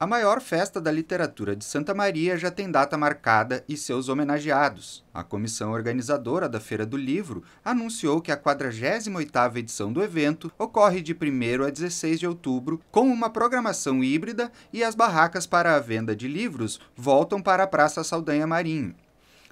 A maior festa da literatura de Santa Maria já tem data marcada e seus homenageados. A comissão organizadora da Feira do Livro anunciou que a 48ª edição do evento ocorre de 1 a 16 de outubro, com uma programação híbrida e as barracas para a venda de livros voltam para a Praça Saldanha Marinho.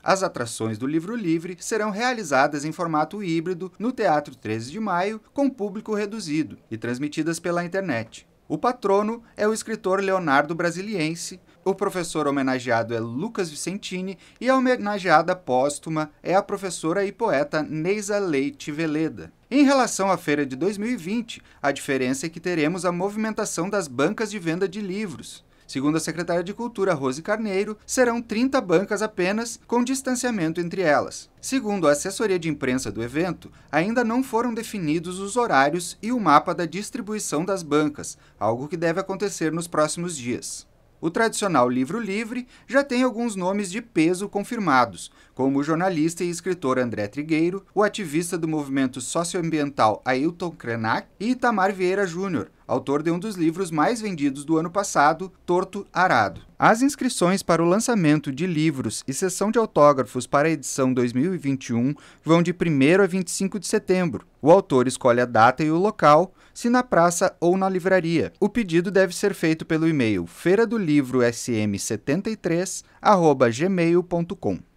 As atrações do Livro Livre serão realizadas em formato híbrido no Teatro 13 de Maio, com público reduzido, e transmitidas pela internet. O patrono é o escritor Leonardo Brasiliense, o professor homenageado é Lucas Vicentini e a homenageada póstuma é a professora e poeta Neisa Leite Veleda. Em relação à feira de 2020, a diferença é que teremos a movimentação das bancas de venda de livros. Segundo a secretária de Cultura, Rose Carneiro, serão 30 bancas apenas, com distanciamento entre elas. Segundo a assessoria de imprensa do evento, ainda não foram definidos os horários e o mapa da distribuição das bancas, algo que deve acontecer nos próximos dias. O tradicional livro livre já tem alguns nomes de peso confirmados, como o jornalista e escritor André Trigueiro, o ativista do movimento socioambiental Ailton Krenak e Itamar Vieira Júnior, autor de um dos livros mais vendidos do ano passado, Torto Arado. As inscrições para o lançamento de livros e sessão de autógrafos para a edição 2021 vão de 1 a 25 de setembro. O autor escolhe a data e o local se na praça ou na livraria. O pedido deve ser feito pelo e-mail feira do livro sm73@gmail.com.